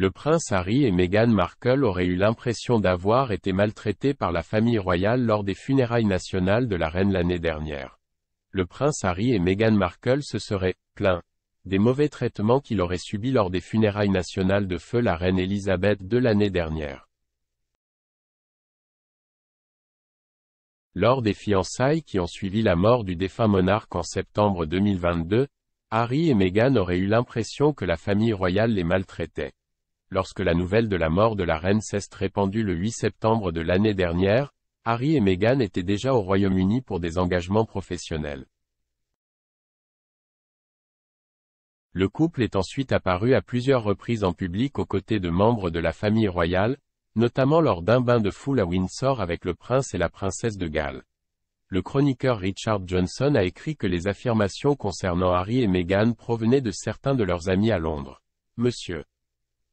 Le prince Harry et Meghan Markle auraient eu l'impression d'avoir été maltraités par la famille royale lors des funérailles nationales de la reine l'année dernière. Le prince Harry et Meghan Markle se seraient plaints des mauvais traitements qu'il aurait subis lors des funérailles nationales de feu la reine Elisabeth de l'année dernière. Lors des fiançailles qui ont suivi la mort du défunt monarque en septembre 2022, Harry et Meghan auraient eu l'impression que la famille royale les maltraitait lorsque la nouvelle de la mort de la reine s'est répandue le 8 septembre de l'année dernière, Harry et Meghan étaient déjà au Royaume-Uni pour des engagements professionnels. Le couple est ensuite apparu à plusieurs reprises en public aux côtés de membres de la famille royale, notamment lors d'un bain de foule à Windsor avec le prince et la princesse de Galles. Le chroniqueur Richard Johnson a écrit que les affirmations concernant Harry et Meghan provenaient de certains de leurs amis à Londres. Monsieur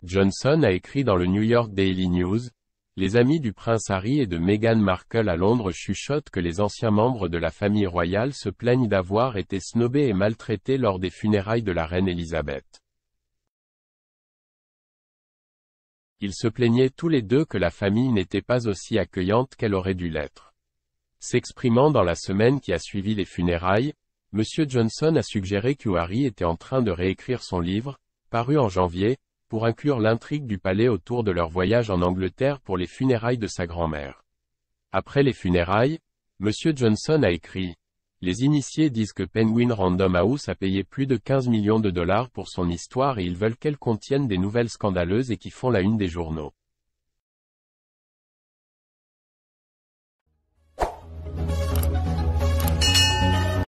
Johnson a écrit dans le New York Daily News, les amis du prince Harry et de Meghan Markle à Londres chuchotent que les anciens membres de la famille royale se plaignent d'avoir été snobés et maltraités lors des funérailles de la reine Elizabeth. Ils se plaignaient tous les deux que la famille n'était pas aussi accueillante qu'elle aurait dû l'être. S'exprimant dans la semaine qui a suivi les funérailles, M. Johnson a suggéré que Harry était en train de réécrire son livre, paru en janvier, pour inclure l'intrigue du palais autour de leur voyage en Angleterre pour les funérailles de sa grand-mère. Après les funérailles, M. Johnson a écrit « Les initiés disent que Penguin Random House a payé plus de 15 millions de dollars pour son histoire et ils veulent qu'elle contienne des nouvelles scandaleuses et qui font la une des journaux.